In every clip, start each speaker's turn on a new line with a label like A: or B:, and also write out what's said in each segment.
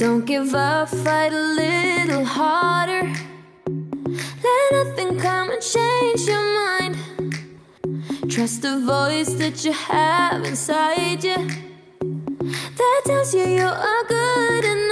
A: Don't give up, fight a little harder Let nothing come and change your mind Trust the voice that you have inside you That tells you you are good enough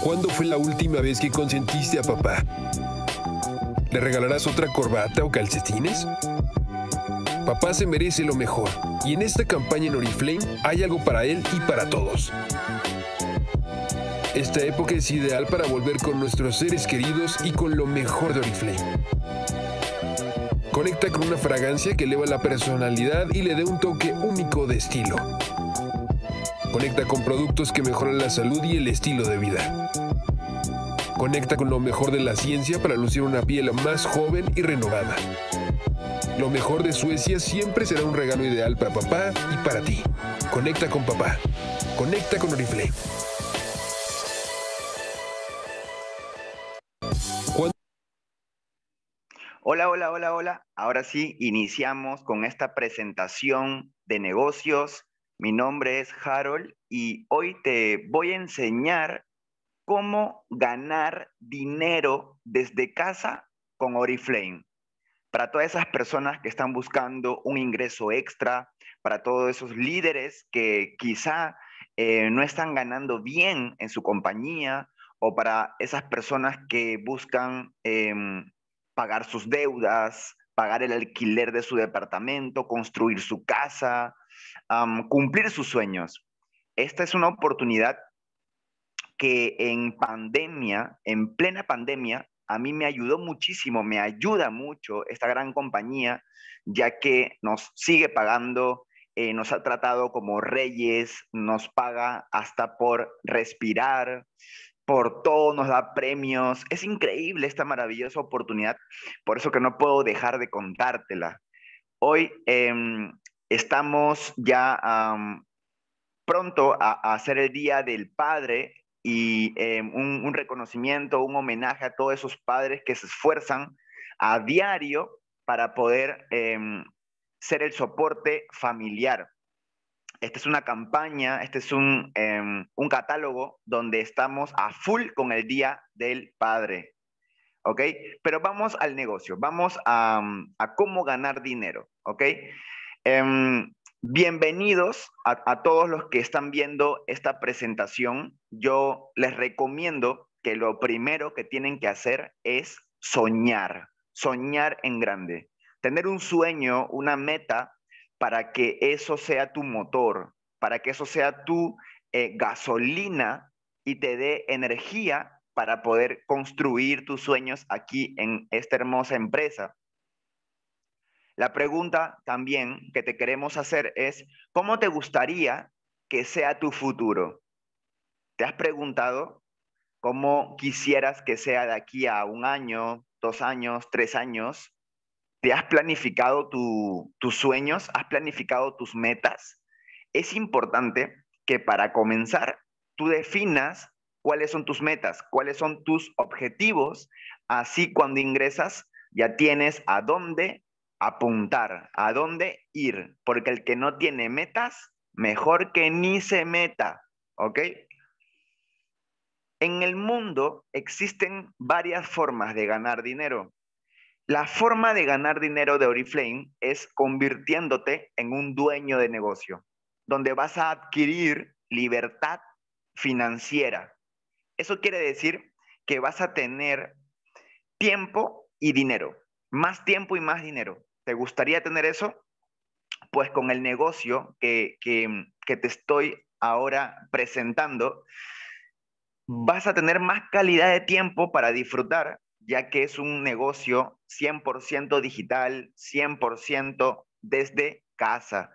A: ¿Cuándo fue la última vez que consentiste a papá? ¿Le regalarás otra corbata o calcetines? Papá se merece lo mejor y en esta campaña en Oriflame hay algo para él y para todos. Esta época es ideal para volver con nuestros seres queridos y con lo mejor de Oriflame. Conecta con una fragancia que eleva la personalidad y le dé un toque único de estilo. Conecta con productos que mejoran la salud y el estilo de vida. Conecta con lo mejor de la ciencia para lucir una piel más joven y renovada. Lo mejor de Suecia siempre será un regalo ideal para papá y para ti. Conecta con papá. Conecta con Oriflame. Hola, hola, hola, hola. Ahora sí, iniciamos con esta presentación de negocios mi nombre es Harold y hoy te voy a enseñar cómo ganar dinero desde casa con Oriflame. Para todas esas personas que están buscando un ingreso extra, para todos esos líderes que quizá eh, no están ganando bien en su compañía o para esas personas que buscan em, pagar sus deudas, pagar el alquiler de su departamento, construir su casa, cumplir sus sueños. Esta es una oportunidad que en pandemia, en plena pandemia, a mí me ayudó muchísimo, me ayuda mucho esta gran compañía, ya que nos sigue pagando, eh, nos ha tratado como reyes, nos paga hasta por respirar, por todo, nos da premios. Es increíble esta maravillosa oportunidad, por eso que no puedo dejar de contártela. Hoy em, Estamos ya pronto a, hacer el Día del Padre y em, un, reconocimiento, un homenaje a todos esos padres que se esfuerzan a diario para poder em, ser el soporte familiar. Esta es una campaña, este es em, un, catálogo donde estamos a full con el Día del Padre. ¿Ok? Pero vamos al negocio, vamos a, a cómo ganar dinero. ¿Ok? Em, bienvenidos a, todos los que están viendo esta presentación. Yo les recomiendo que lo primero que tienen que hacer es soñar, soñar en grande, tener un sueño, una meta para que eso sea tu motor, para que eso sea tu eh, gasolina y te dé energía para poder construir tus sueños aquí en esta hermosa empresa. La pregunta también que te queremos hacer es, ¿cómo te gustaría que sea tu futuro? ¿Te has preguntado cómo quisieras que sea de aquí a un año, dos años, tres años? ¿Te has planificado tus sueños? ¿Has planificado tus metas? Es importante que para comenzar tú definas cuáles son tus metas, cuáles son tus objetivos. Así cuando ingresas ya tienes a dónde apuntar, a dónde ir, porque el que no tiene metas, mejor que ni se meta, ¿ok? En el mundo existen varias formas de ganar dinero. La forma de ganar dinero de Oriflame es convirtiéndote en un dueño de negocio, donde vas a adquirir libertad financiera. Eso quiere decir que vas a tener tiempo y dinero, más tiempo y más dinero. ¿Te gustaría tener eso? Pues con el negocio que, que, te estoy ahora presentando, vas a tener más calidad de tiempo para disfrutar, ya que es un negocio 100% digital, 100% desde casa.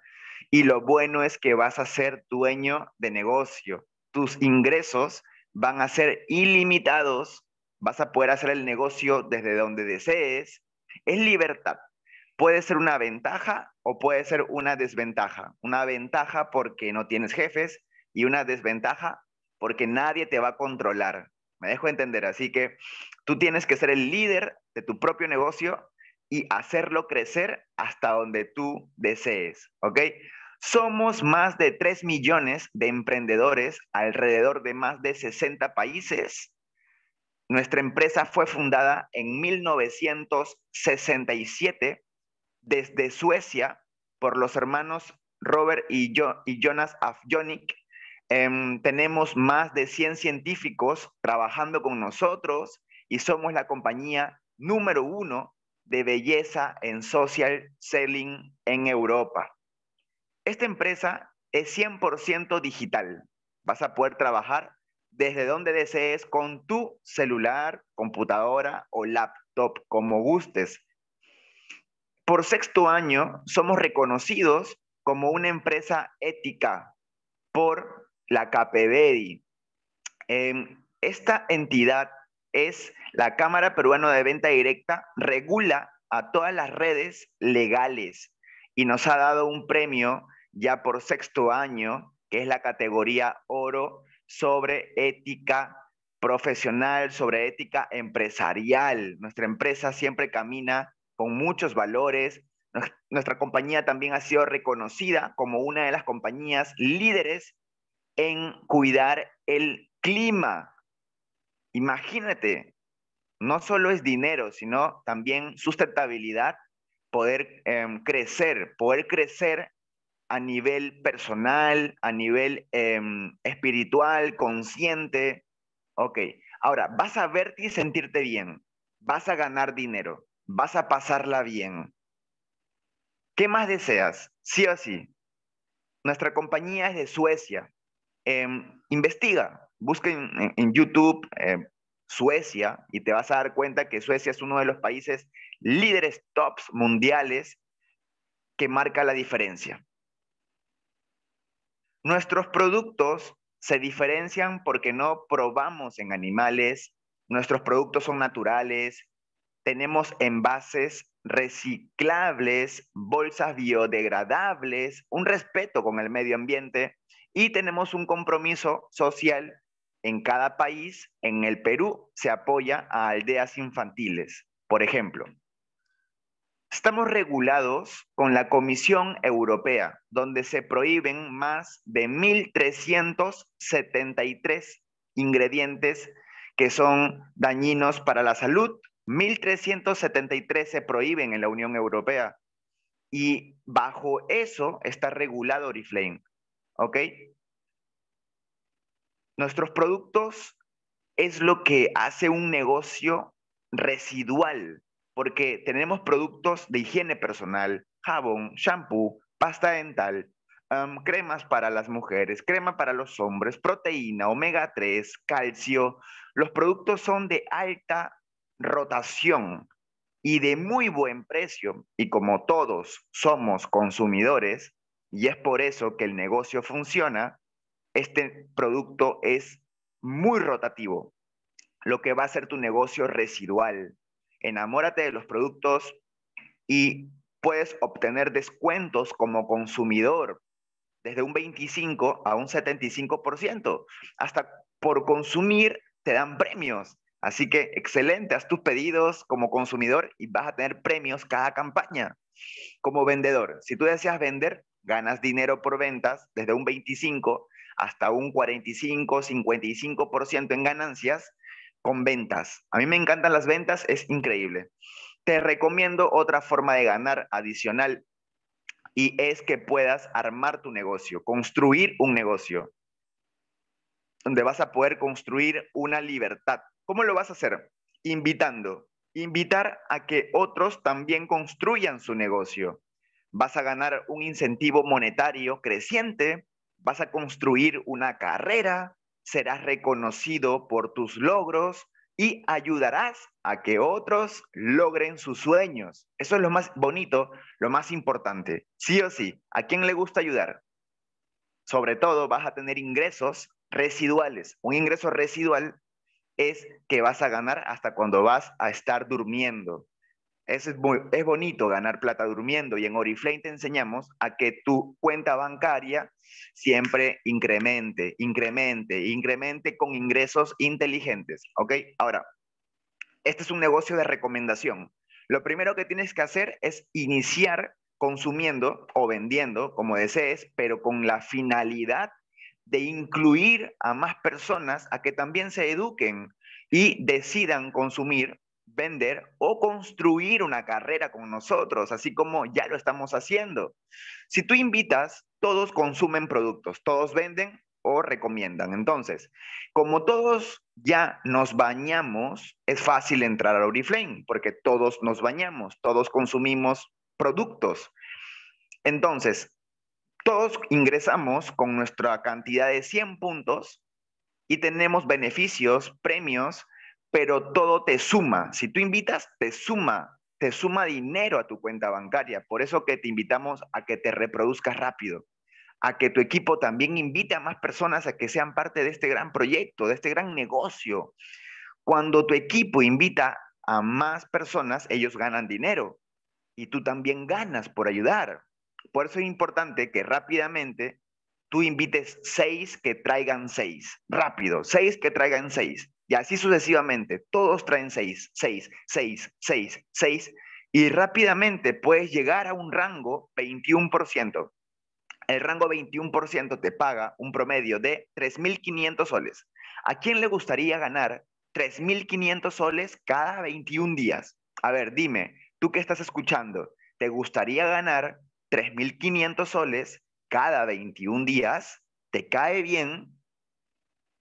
A: Y lo bueno es que vas a ser dueño de negocio. Tus ingresos van a ser ilimitados, vas a poder hacer el negocio desde donde desees. Es libertad, puede ser una ventaja o puede ser una desventaja. Una ventaja porque no tienes jefes y una desventaja porque nadie te va a controlar. Me dejo entender, así que tú tienes que ser el líder de tu propio negocio y hacerlo crecer hasta donde tú desees, ¿ok? Somos más de 3 millones de emprendedores alrededor de más de 60 países. Nuestra empresa fue fundada en 1967 desde Suecia por los hermanos Robert y, Jonas Afjonik. Em, tenemos más de 100 científicos trabajando con nosotros y somos la compañía número uno de belleza en social selling en Europa. Esta empresa es 100% digital. Vas a poder trabajar desde donde desees con tu celular, computadora o laptop, como gustes. Por sexto año, somos reconocidos como una empresa ética por la Capedi. Em, esta entidad es la Cámara Peruana de Venta Directa, regula a todas las redes legales y nos ha dado un premio ya por sexto año, que es la categoría oro sobre ética profesional, sobre ética empresarial. Nuestra empresa siempre camina con muchos valores. Nuestra compañía también ha sido reconocida como una de las compañías líderes en cuidar el clima. Imagínate, no solo es dinero, sino también sustentabilidad, poder em, crecer, poder crecer a nivel personal, a nivel em, espiritual, consciente. Ok, ahora vas a verte y sentirte bien, vas a ganar dinero, vas a pasarla bien. ¿Qué más deseas? Sí o sí. Nuestra compañía es de Suecia. Em, investiga, busca en, YouTube em, Suecia y te vas a dar cuenta que Suecia es uno de los países líderes tops mundiales que marca la diferencia. Nuestros productos se diferencian porque no probamos en animales, nuestros productos son naturales, tenemos envases reciclables, bolsas biodegradables, un respeto con el medio ambiente y tenemos un compromiso social en cada país. En el Perú se apoya a aldeas infantiles, por ejemplo. Estamos regulados con la Comisión Europea, donde se prohíben más de 1.373 ingredientes que son dañinos para la salud, 1.373 se prohíben en la Unión Europea y bajo eso está regulado Oriflame. ¿Ok? Nuestros productos es lo que hace un negocio residual, porque tenemos productos de higiene personal, jabón, shampoo, pasta dental, um, cremas para las mujeres, crema para los hombres, proteína, omega 3, calcio. Los productos son de alta rotación y de muy buen precio, y como todos somos consumidores, y es por eso que el negocio funciona, este producto es muy rotativo, lo que va a ser tu negocio residual. Enamórate de los productos y puedes obtener descuentos como consumidor desde un 25 a un 75%. Hasta por consumir te dan premios. Así que excelente, haz tus pedidos como consumidor y vas a tener premios cada campaña. Como vendedor, si tú deseas vender, ganas dinero por ventas desde un 25 hasta un 45, 55% en ganancias con ventas. A mí me encantan las ventas, es increíble. Te recomiendo otra forma de ganar adicional y es que puedas armar tu negocio, construir un negocio, donde vas a poder construir una libertad ¿Cómo lo vas a hacer? Invitando. Invitar a que otros también construyan su negocio. Vas a ganar un incentivo monetario creciente, vas a construir una carrera, serás reconocido por tus logros y ayudarás a que otros logren sus sueños. Eso es lo más bonito, lo más importante. Sí o sí, ¿a quién le gusta ayudar? Sobre todo vas a tener ingresos residuales. Un ingreso residual es que vas a ganar hasta cuando vas a estar durmiendo. Es, es bonito ganar plata durmiendo y en Oriflame te enseñamos a que tu cuenta bancaria siempre incremente, incremente, incremente con ingresos inteligentes, ¿ok? Ahora, este es un negocio de recomendación. Lo primero que tienes que hacer es iniciar consumiendo o vendiendo, como desees, pero con la finalidad de incluir a más personas a que también se eduquen y decidan consumir, vender o construir una carrera con nosotros, así como ya lo estamos haciendo. Si tú invitas, todos consumen productos, todos venden o recomiendan. Entonces, como todos ya nos bañamos, es fácil entrar a Oriflame, porque todos nos bañamos, todos consumimos productos. Entonces, todos ingresamos con nuestra cantidad de 100 puntos y tenemos beneficios, premios, pero todo te suma. Si tú invitas, te suma, te suma dinero a tu cuenta bancaria. Por eso que te invitamos a que te reproduzcas rápido, a que tu equipo también invite a más personas a que sean parte de este gran proyecto, de este gran negocio. Cuando tu equipo invita a más personas, ellos ganan dinero y tú también ganas por ayudar. Por eso es importante que rápidamente tú invites seis que traigan seis. Rápido, seis que traigan seis. Y así sucesivamente. Todos traen seis, seis, seis, seis, seis. Y rápidamente puedes llegar a un rango 21%. El rango 21% te paga un promedio de 3.500 soles. ¿A quién le gustaría ganar 3.500 soles cada 21 días? A ver, dime, tú que estás escuchando, ¿te gustaría ganar 3.500 soles cada 21 días, te cae bien,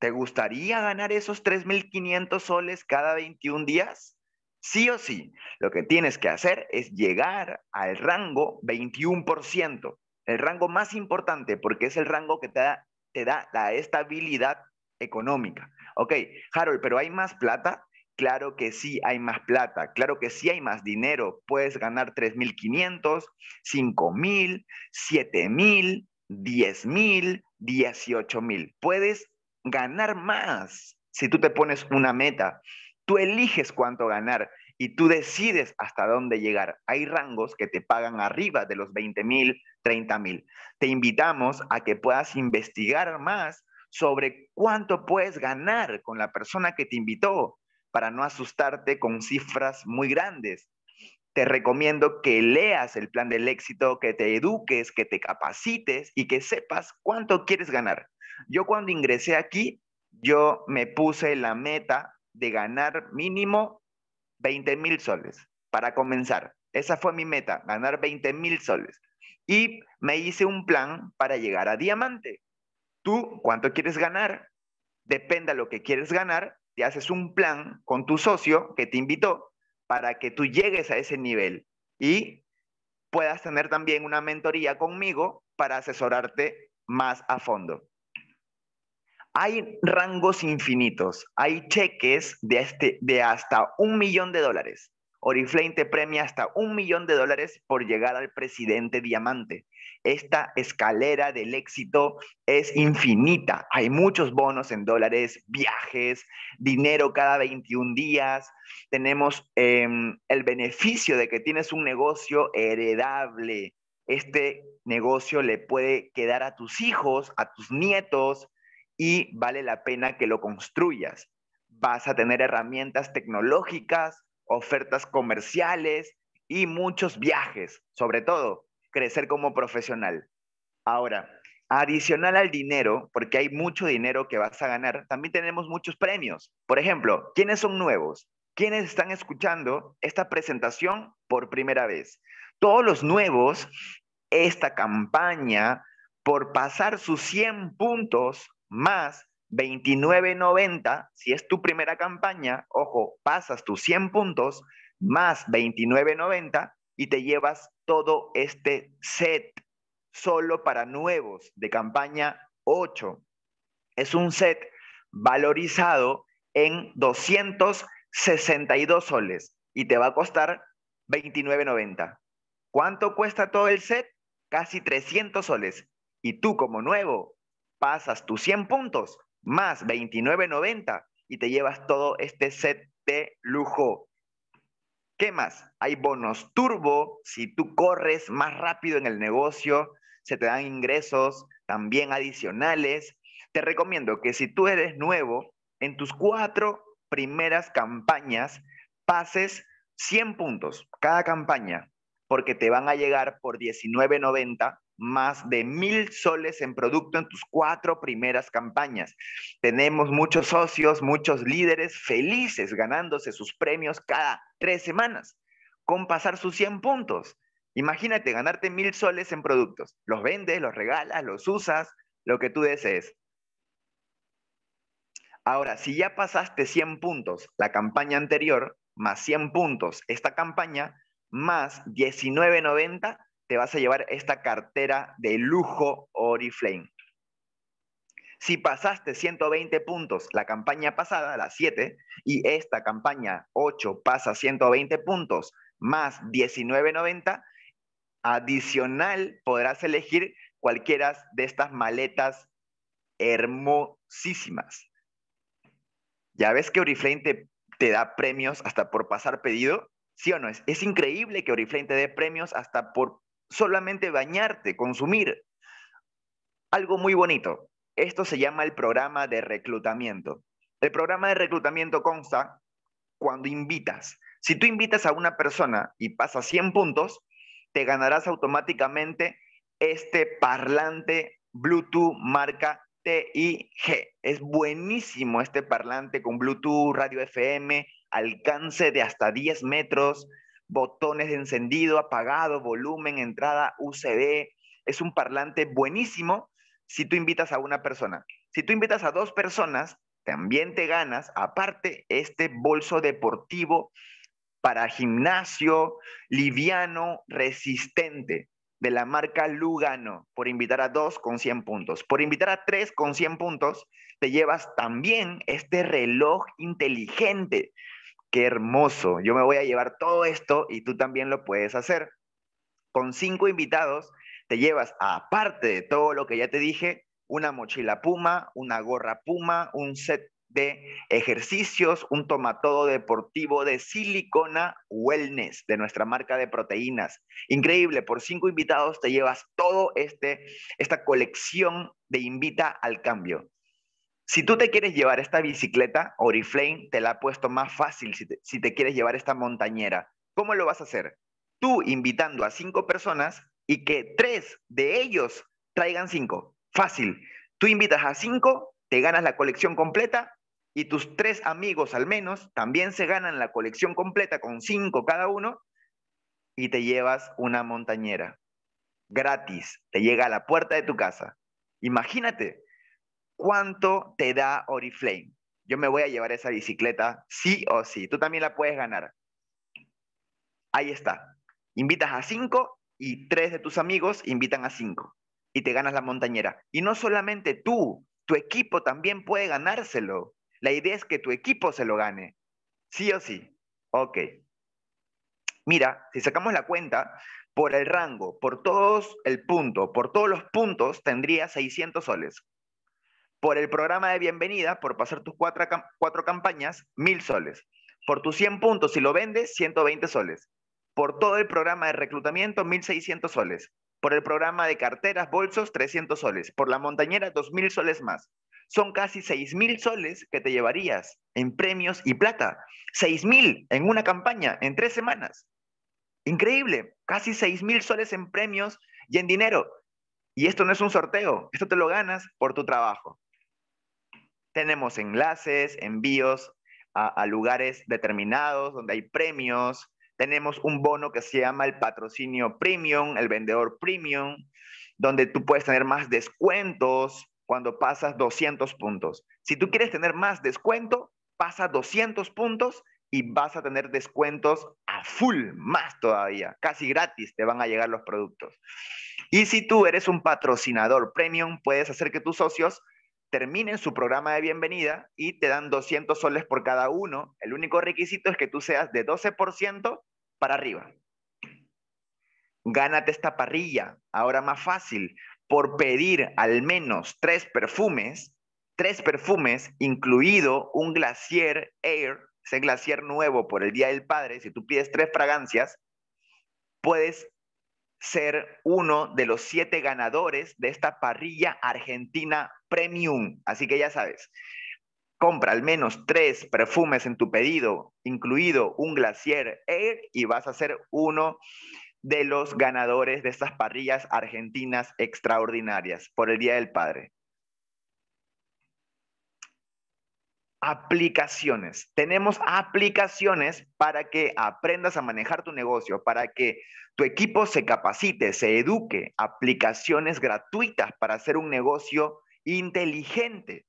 A: ¿te gustaría ganar esos 3.500 soles cada 21 días? Sí o sí, lo que tienes que hacer es llegar al rango 21%, el rango más importante porque es el rango que te da, la estabilidad económica. Ok, Harold, pero hay más plata claro que sí hay más plata, claro que sí hay más dinero. Puedes ganar 3.500, 5.000, 7.000, 10.000, 18.000. Puedes ganar más si tú te pones una meta. Tú eliges cuánto ganar y tú decides hasta dónde llegar. Hay rangos que te pagan arriba de los 20.000, 30.000. Te invitamos a que puedas investigar más sobre cuánto puedes ganar con la persona que te invitó, para no asustarte con cifras muy grandes. Te recomiendo que leas el plan del éxito, que te eduques, que te capacites y que sepas cuánto quieres ganar. Yo cuando ingresé aquí, yo me puse la meta de ganar mínimo 20 mil soles para comenzar. Esa fue mi meta, ganar 20 mil soles. Y me hice un plan para llegar a diamante. Tú, ¿cuánto quieres ganar? Depende de lo que quieres ganar, te haces un plan con tu socio que te invitó para que tú llegues a ese nivel y puedas tener también una mentoría conmigo para asesorarte más a fondo. Hay rangos infinitos, hay cheques de, este, de hasta un millón de dólares. Oriflame te premia hasta un millón de dólares por llegar al presidente diamante. Esta escalera del éxito es infinita. Hay muchos bonos en dólares, viajes, dinero cada 21 días. Tenemos em, el beneficio de que tienes un negocio heredable. Este negocio le puede quedar a tus hijos, a tus nietos y vale la pena que lo construyas. Vas a tener herramientas tecnológicas ofertas comerciales y muchos viajes, sobre todo crecer como profesional. Ahora, adicional al dinero, porque hay mucho dinero que vas a ganar, también tenemos muchos premios. Por ejemplo, ¿quiénes son nuevos? ¿Quiénes están escuchando esta presentación por primera vez? Todos los nuevos, esta campaña, por pasar sus 100 puntos más 29.90, si es tu primera campaña, ojo, pasas tus 100 puntos más 29.90 y te llevas todo este set solo para nuevos de campaña 8. Es un set valorizado en 262 soles y te va a costar 29.90. ¿Cuánto cuesta todo el set? Casi 300 soles. Y tú como nuevo pasas tus 100 puntos más 29.90 y te llevas todo este set de lujo. ¿Qué más? Hay bonos turbo, si tú corres más rápido en el negocio, se te dan ingresos también adicionales. Te recomiendo que si tú eres nuevo, en tus cuatro primeras campañas pases 100 puntos cada campaña, porque te van a llegar por 19.90 más de mil soles en producto en tus cuatro primeras campañas. Tenemos muchos socios, muchos líderes felices ganándose sus premios cada tres semanas con pasar sus 100 puntos. Imagínate ganarte mil soles en productos. Los vendes, los regalas, los usas, lo que tú desees. Ahora, si ya pasaste 100 puntos la campaña anterior, más 100 puntos esta campaña, más 19.90, te vas a llevar esta cartera de lujo Oriflame. Si pasaste 120 puntos la campaña pasada, la 7, y esta campaña 8 pasa 120 puntos más 19.90, adicional podrás elegir cualquiera de estas maletas hermosísimas. Ya ves que Oriflame te, da premios hasta por pasar pedido, ¿sí o no? Es, es increíble que Oriflame te dé premios hasta por solamente bañarte, consumir. Algo muy bonito. Esto se llama el programa de reclutamiento. El programa de reclutamiento consta cuando invitas. Si tú invitas a una persona y pasa 100 puntos, te ganarás automáticamente este parlante Bluetooth marca TIG. Es buenísimo este parlante con Bluetooth, radio FM, alcance de hasta 10 metros, botones encendido, apagado, volumen, entrada, USB. Es un parlante buenísimo si tú invitas a una persona. Si tú invitas a dos personas, también te ganas, aparte, este bolso deportivo para gimnasio, liviano, resistente, de la marca Lugano, por invitar a dos con 100 puntos. Por invitar a tres con 100 puntos, te llevas también este reloj inteligente qué hermoso, yo me voy a llevar todo esto y tú también lo puedes hacer. Con cinco invitados te llevas, aparte de todo lo que ya te dije, una mochila puma, una gorra puma, un set de ejercicios, un tomatodo deportivo de silicona wellness de nuestra marca de proteínas. Increíble, por cinco invitados te llevas todo este esta colección de invita al cambio. Si tú te quieres llevar esta bicicleta, Oriflame te la ha puesto más fácil si te, quieres llevar esta montañera. ¿Cómo lo vas a hacer? Tú invitando a cinco personas y que tres de ellos traigan cinco. Fácil. Tú invitas a cinco, te ganas la colección completa y tus tres amigos al menos también se ganan la colección completa con cinco cada uno y te llevas una montañera. Gratis. Te llega a la puerta de tu casa. Imagínate, ¿Cuánto te da Oriflame? Yo me voy a llevar esa bicicleta, sí o sí. Tú también la puedes ganar. Ahí está. Invitas a cinco y tres de tus amigos invitan a cinco y te ganas la montañera. Y no solamente tú, tu equipo también puede ganárselo. La idea es que tu equipo se lo gane. Sí o sí. Ok. Mira, si sacamos la cuenta, por el rango, por todos el punto, por todos los puntos, tendría 600 soles. Por el programa de bienvenida, por pasar tus cuatro, campañas, mil soles. Por tus 100 puntos, si lo vendes, 120 soles. Por todo el programa de reclutamiento, 1.600 soles. Por el programa de carteras, bolsos, 300 soles. Por la montañera, 2.000 soles más. Son casi 6.000 soles que te llevarías en premios y plata. 6.000 en una campaña, en tres semanas. Increíble. Casi 6.000 soles en premios y en dinero. Y esto no es un sorteo. Esto te lo ganas por tu trabajo tenemos enlaces, envíos a, lugares determinados donde hay premios. Tenemos un bono que se llama el patrocinio premium, el vendedor premium, donde tú puedes tener más descuentos cuando pasas 200 puntos. Si tú quieres tener más descuento, pasa 200 puntos y vas a tener descuentos a full, más todavía, casi gratis te van a llegar los productos. Y si tú eres un patrocinador premium, puedes hacer que tus socios terminen su programa de bienvenida y te dan 200 soles por cada uno. El único requisito es que tú seas de 12% para arriba. Gánate esta parrilla, ahora más fácil, por pedir al menos tres perfumes, tres perfumes, incluido un glacier Air, ese glacier nuevo por el Día del Padre, si tú pides tres fragancias, puedes ser uno de los siete ganadores de esta parrilla argentina premium. Así que ya sabes, compra al menos tres perfumes en tu pedido, incluido un Glacier Air, y vas a ser uno de los ganadores de estas parrillas argentinas extraordinarias por el Día del Padre. aplicaciones. Tenemos aplicaciones para que aprendas a manejar tu negocio, para que tu equipo se capacite, se eduque. Aplicaciones gratuitas para hacer un negocio inteligente.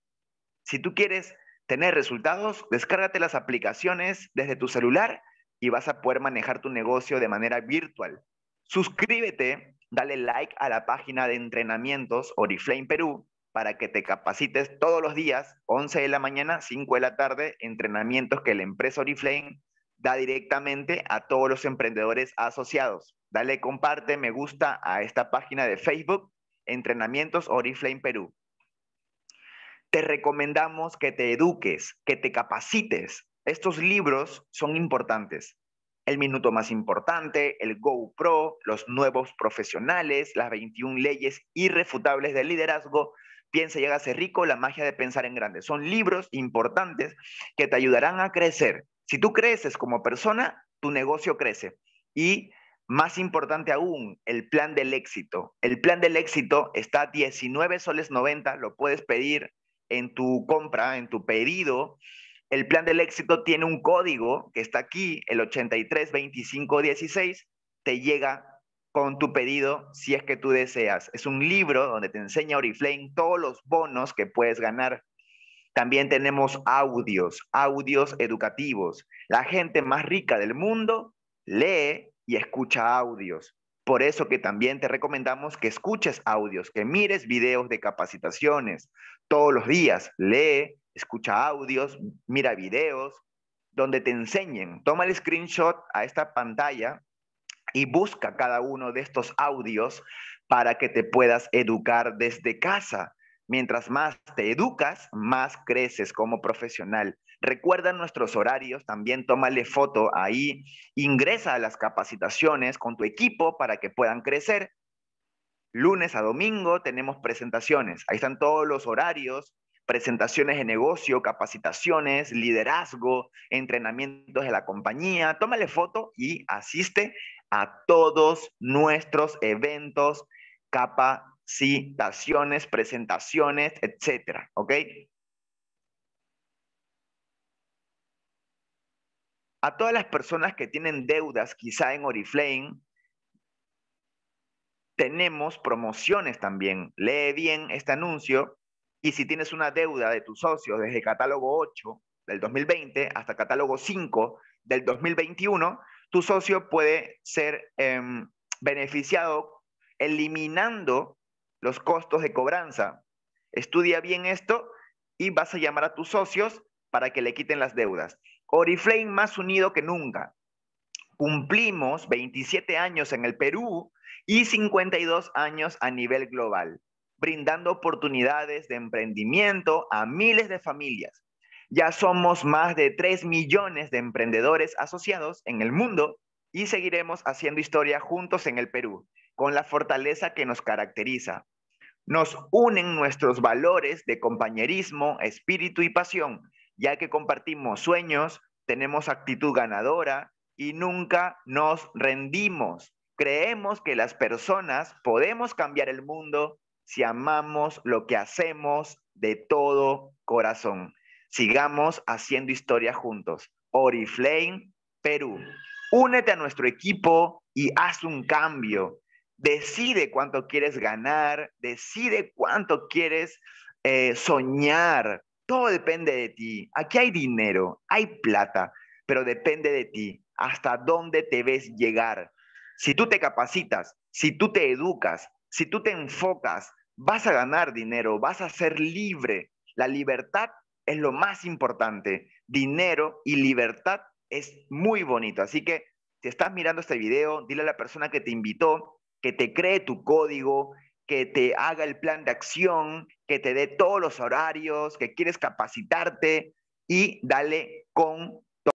A: Si tú quieres tener resultados, descárgate las aplicaciones desde tu celular y vas a poder manejar tu negocio de manera virtual. Suscríbete, dale like a la página de entrenamientos Oriflame Perú para que te capacites todos los días, 11 de la mañana, 5 de la tarde, entrenamientos que la empresa Oriflame da directamente a todos los emprendedores asociados. Dale comparte, me gusta a esta página de Facebook, Entrenamientos Oriflame Perú. Te recomendamos que te eduques, que te capacites. Estos libros son importantes. El minuto más importante, el GoPro, los nuevos profesionales, las 21 leyes irrefutables del liderazgo Piensa y ser rico, la magia de pensar en grande. Son libros importantes que te ayudarán a crecer. Si tú creces como persona, tu negocio crece. Y más importante aún, el plan del éxito. El plan del éxito está a 19 soles 90, lo puedes pedir en tu compra, en tu pedido. El plan del éxito tiene un código que está aquí, el 832516, te llega con tu pedido si es que tú deseas. Es un libro donde te enseña Oriflame todos los bonos que puedes ganar. También tenemos audios, audios educativos. La gente más rica del mundo lee y escucha audios. Por eso que también te recomendamos que escuches audios, que mires videos de capacitaciones todos los días. Lee, escucha audios, mira videos donde te enseñen. Toma el screenshot a esta pantalla y busca cada uno de estos audios para que te puedas educar desde casa. Mientras más te educas, más creces como profesional. Recuerda nuestros horarios, también tómale foto ahí, ingresa a las capacitaciones con tu equipo para que puedan crecer. Lunes a domingo tenemos presentaciones, ahí están todos los horarios, presentaciones de negocio, capacitaciones, liderazgo, entrenamientos de la compañía. Tómale foto y asiste a todos nuestros eventos, capacitaciones, presentaciones, etcétera, ¿ok? A todas las personas que tienen deudas, quizá en Oriflame, tenemos promociones también. Lee bien este anuncio y si tienes una deuda de tus socios desde catálogo 8 del 2020 hasta catálogo 5 del 2021, tu socio puede ser em, beneficiado eliminando los costos de cobranza. Estudia bien esto y vas a llamar a tus socios para que le quiten las deudas. Oriflame más unido que nunca. Cumplimos 27 años en el Perú y 52 años a nivel global, brindando oportunidades de emprendimiento a miles de familias. Ya somos más de 3 millones de emprendedores asociados en el mundo y seguiremos haciendo historia juntos en el Perú, con la fortaleza que nos caracteriza. Nos unen nuestros valores de compañerismo, espíritu y pasión, ya que compartimos sueños, tenemos actitud ganadora y nunca nos rendimos. Creemos que las personas podemos cambiar el mundo si amamos lo que hacemos de todo corazón. Sigamos haciendo historia juntos. Oriflame Perú. Únete a nuestro equipo y haz un cambio. Decide cuánto quieres ganar, decide cuánto quieres eh, soñar. Todo depende de ti. Aquí hay dinero, hay plata, pero depende de ti. Hasta dónde te ves llegar. Si tú te capacitas, si tú te educas, si tú te enfocas, vas a ganar dinero, vas a ser libre. La libertad es lo más importante. Dinero y libertad es muy bonito. Así que si estás mirando este video, dile a la persona que te invitó que te cree tu código, que te haga el plan de acción, que te dé todos los horarios, que quieres capacitarte y dale con